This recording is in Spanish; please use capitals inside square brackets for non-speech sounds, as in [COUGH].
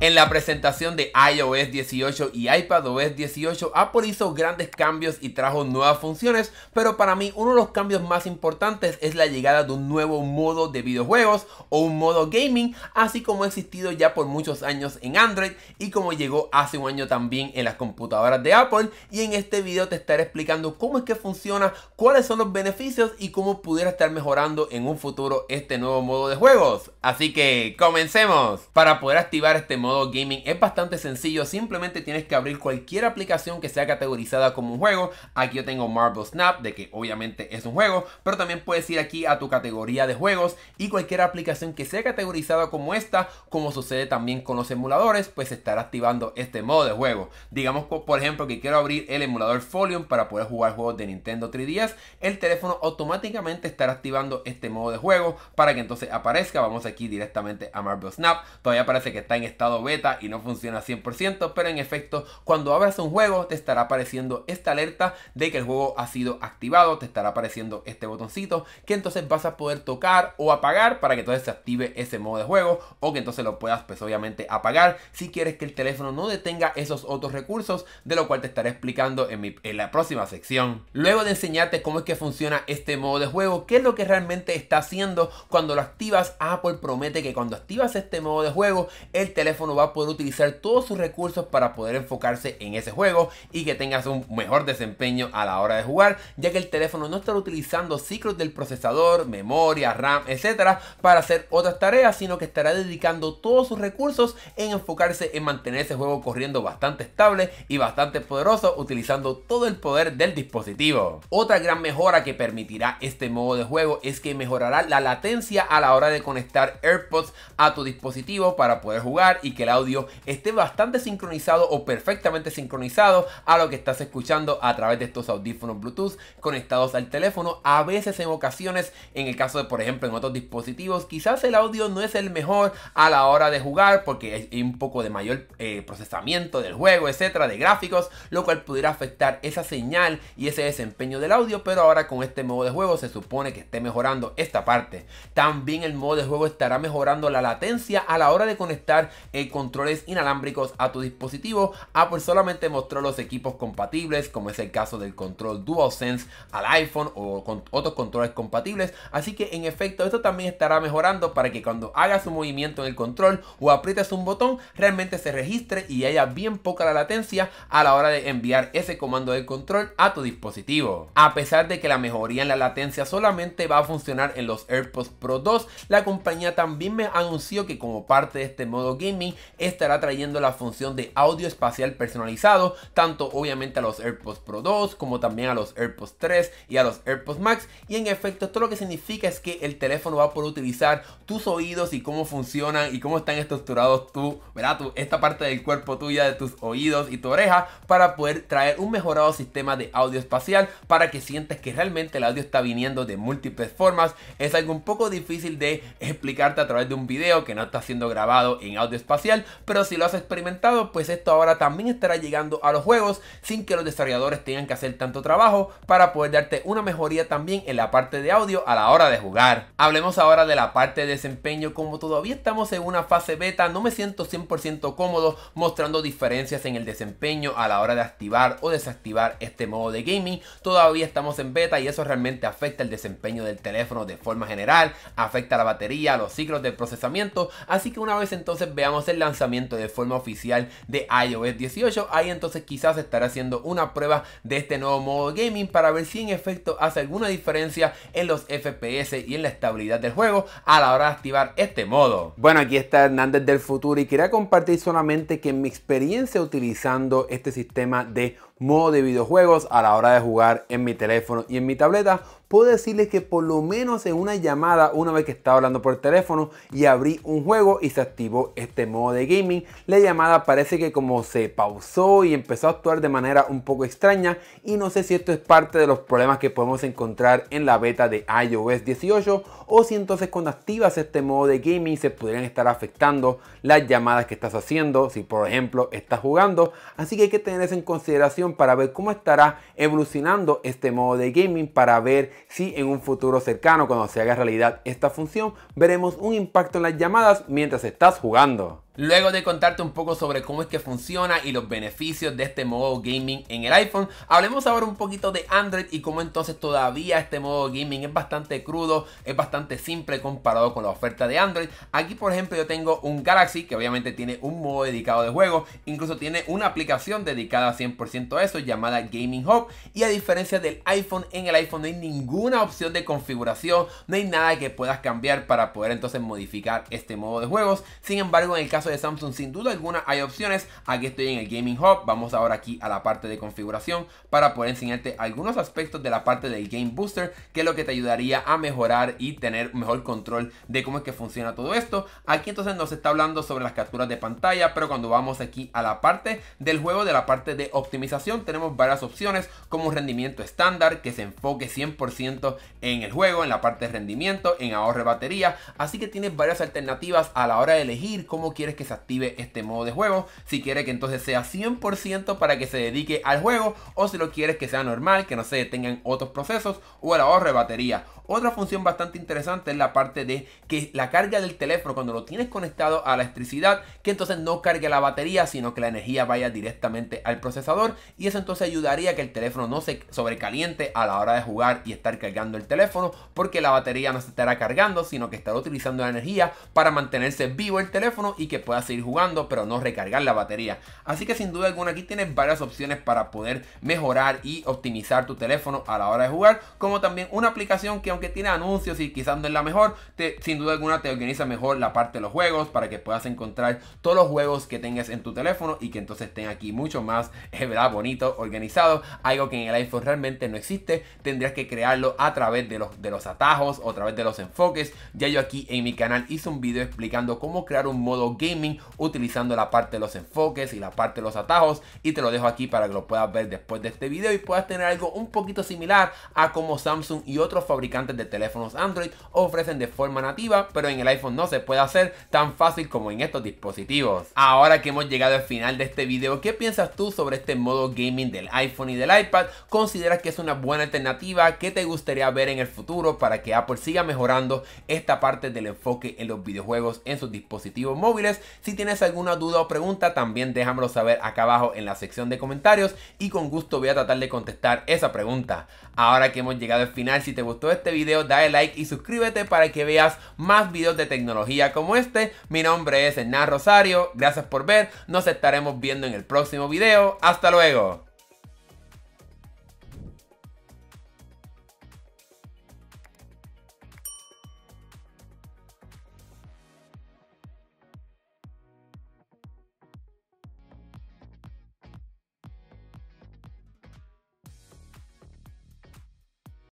En la presentación de iOS 18 y iPadOS 18, Apple hizo grandes cambios y trajo nuevas funciones, pero para mí uno de los cambios más importantes es la llegada de un nuevo modo de videojuegos o un modo gaming, así como ha existido ya por muchos años en Android y como llegó hace un año también en las computadoras de Apple. Y en este video te estaré explicando cómo es que funciona, cuáles son los beneficios y cómo pudiera estar mejorando en un futuro este nuevo modo de juegos. Así que comencemos. Para poder activar este modo modo gaming es bastante sencillo, simplemente tienes que abrir cualquier aplicación que sea categorizada como un juego. Aquí yo tengo Marvel Snap, de que obviamente es un juego, pero también puedes ir aquí a tu categoría de juegos y cualquier aplicación que sea categorizada como esta, como sucede también con los emuladores, pues estará activando este modo de juego. Digamos, por ejemplo, que quiero abrir el emulador Folium para poder jugar juegos de Nintendo 3DS, el teléfono automáticamente estará activando este modo de juego para que entonces aparezca. Vamos aquí directamente a Marvel Snap, todavía parece que está en estado beta y no funciona 100%, pero en efecto, cuando abras un juego te estará apareciendo esta alerta de que el juego ha sido activado, te estará apareciendo este botoncito que entonces vas a poder tocar o apagar para que entonces se active ese modo de juego o que entonces lo puedas pues obviamente apagar si quieres que el teléfono no detenga esos otros recursos, de lo cual te estaré explicando en, mi, en la próxima sección. Luego de enseñarte cómo es que funciona este modo de juego, qué es lo que realmente está haciendo cuando lo activas, Apple promete que cuando activas este modo de juego, el teléfono va a poder utilizar todos sus recursos para poder enfocarse en ese juego y que tengas un mejor desempeño a la hora de jugar, ya que el teléfono no estará utilizando ciclos del procesador, memoria, RAM, etcétera, para hacer otras tareas, sino que estará dedicando todos sus recursos en enfocarse en mantener ese juego corriendo bastante estable y bastante poderoso, utilizando todo el poder del dispositivo. Otra gran mejora que permitirá este modo de juego es que mejorará la latencia a la hora de conectar AirPods a tu dispositivo para poder jugar y que el audio esté bastante sincronizado o perfectamente sincronizado a lo que estás escuchando a través de estos audífonos Bluetooth conectados al teléfono. A veces en ocasiones, en el caso de por ejemplo en otros dispositivos, quizás el audio no es el mejor a la hora de jugar porque hay un poco de mayor eh, procesamiento del juego, etcétera, de gráficos, lo cual pudiera afectar esa señal y ese desempeño del audio, pero ahora con este modo de juego se supone que esté mejorando esta parte. También el modo de juego estará mejorando la latencia a la hora de conectar el eh, controles inalámbricos a tu dispositivo, Apple solamente mostró los equipos compatibles, como es el caso del control DualSense al iPhone o con otros controles compatibles, así que en efecto esto también estará mejorando para que cuando hagas un movimiento en el control o aprietas un botón, realmente se registre y haya bien poca la latencia a la hora de enviar ese comando de control a tu dispositivo. A pesar de que la mejoría en la latencia solamente va a funcionar en los AirPods Pro 2, la compañía también me anunció que como parte de este modo gaming estará trayendo la función de audio espacial personalizado, tanto obviamente a los AirPods Pro 2 como también a los AirPods 3 y a los AirPods Max. Y en efecto, todo lo que significa es que el teléfono va a poder utilizar tus oídos y cómo funcionan y cómo están estructurados tú, Tú, esta parte del cuerpo tuya, de tus oídos y tu oreja, para poder traer un mejorado sistema de audio espacial para que sientes que realmente el audio está viniendo de múltiples formas. Es algo un poco difícil de explicarte a través de un video que no está siendo grabado en audio espacial pero si lo has experimentado, pues esto ahora también estará llegando a los juegos sin que los desarrolladores tengan que hacer tanto trabajo para poder darte una mejoría también en la parte de audio a la hora de jugar. Hablemos ahora de la parte de desempeño, como todavía estamos en una fase beta, no me siento 100% cómodo mostrando diferencias en el desempeño a la hora de activar o desactivar este modo de gaming. Todavía estamos en beta y eso realmente afecta el desempeño del teléfono de forma general, afecta la batería, los ciclos de procesamiento, así que una vez entonces veamos el lanzamiento de forma oficial de iOS 18, ahí entonces quizás estará haciendo una prueba de este nuevo modo gaming para ver si en efecto hace alguna diferencia en los FPS y en la estabilidad del juego a la hora de activar este modo. Bueno, aquí está Hernández del futuro y quería compartir solamente que en mi experiencia utilizando este sistema de modo de videojuegos a la hora de jugar en mi teléfono y en mi tableta, puedo decirles que por lo menos en una llamada, una vez que estaba hablando por el teléfono y abrí un juego y se activó este modo de gaming, la llamada parece que como se pausó y empezó a actuar de manera un poco extraña y no sé si esto es parte de los problemas que podemos encontrar en la beta de iOS 18 o si entonces cuando activas este modo de gaming se podrían estar afectando las llamadas que estás haciendo, si por ejemplo estás jugando, así que hay que tener eso en consideración para ver cómo estará evolucionando este modo de gaming para ver si en un futuro cercano, cuando se haga realidad esta función, veremos un impacto en las llamadas mientras estás jugando. Luego de contarte un poco sobre cómo es que funciona y los beneficios de este modo gaming en el iPhone, hablemos ahora un poquito de Android y cómo entonces todavía este modo gaming es bastante crudo, es bastante simple comparado con la oferta de Android. Aquí por ejemplo yo tengo un Galaxy que obviamente tiene un modo dedicado de juego, incluso tiene una aplicación dedicada 100% a eso llamada Gaming Hub y a diferencia del iPhone, en el iPhone no hay ninguna opción de configuración, no hay nada que puedas cambiar para poder entonces modificar este modo de juegos. Sin embargo, en el caso de Samsung sin duda alguna hay opciones. Aquí estoy en el Gaming Hub. Vamos ahora aquí a la parte de configuración para poder enseñarte algunos aspectos de la parte del Game Booster que es lo que te ayudaría a mejorar y tener mejor control de cómo es que funciona todo esto. Aquí entonces nos está hablando sobre las capturas de pantalla, pero cuando vamos aquí a la parte del juego, de la parte de optimización, tenemos varias opciones como un rendimiento estándar que se enfoque 100% en el juego, en la parte de rendimiento, en ahorro de batería. Así que tienes varias alternativas a la hora de elegir cómo quieres que se active este modo de juego, si quiere que entonces sea 100% para que se dedique al juego o si lo quieres que sea normal, que no se detengan otros procesos o el ahorro de batería. Otra función bastante interesante es la parte de que la carga del teléfono cuando lo tienes conectado a la electricidad, que entonces no cargue la batería, sino que la energía vaya directamente al procesador y eso entonces ayudaría a que el teléfono no se sobrecaliente a la hora de jugar y estar cargando el teléfono porque la batería no se estará cargando, sino que estará utilizando la energía para mantenerse vivo el teléfono y que puedas seguir jugando, pero no recargar la batería. Así que sin duda alguna aquí tienes varias opciones para poder mejorar y optimizar tu teléfono a la hora de jugar, como también una aplicación que aunque tiene anuncios y quizás no es la mejor, te, sin duda alguna te organiza mejor la parte de los juegos para que puedas encontrar todos los juegos que tengas en tu teléfono y que entonces estén aquí mucho más, es [LAUGHS] eh, verdad, bonito, organizado, algo que en el iPhone realmente no existe, tendrías que crearlo a través de los, de los atajos o a través de los enfoques. Ya yo aquí en mi canal hice un video explicando cómo crear un modo game utilizando la parte de los enfoques y la parte de los atajos y te lo dejo aquí para que lo puedas ver después de este video y puedas tener algo un poquito similar a como Samsung y otros fabricantes de teléfonos Android ofrecen de forma nativa pero en el iPhone no se puede hacer tan fácil como en estos dispositivos. Ahora que hemos llegado al final de este video, ¿qué piensas tú sobre este modo gaming del iPhone y del iPad? ¿Consideras que es una buena alternativa? ¿Qué te gustaría ver en el futuro para que Apple siga mejorando esta parte del enfoque en los videojuegos en sus dispositivos móviles? Si tienes alguna duda o pregunta, también déjamelo saber acá abajo en la sección de comentarios y con gusto voy a tratar de contestar esa pregunta. Ahora que hemos llegado al final, si te gustó este video, dale like y suscríbete para que veas más videos de tecnología como este. Mi nombre es Hernán Rosario, gracias por ver, nos estaremos viendo en el próximo video. ¡Hasta luego!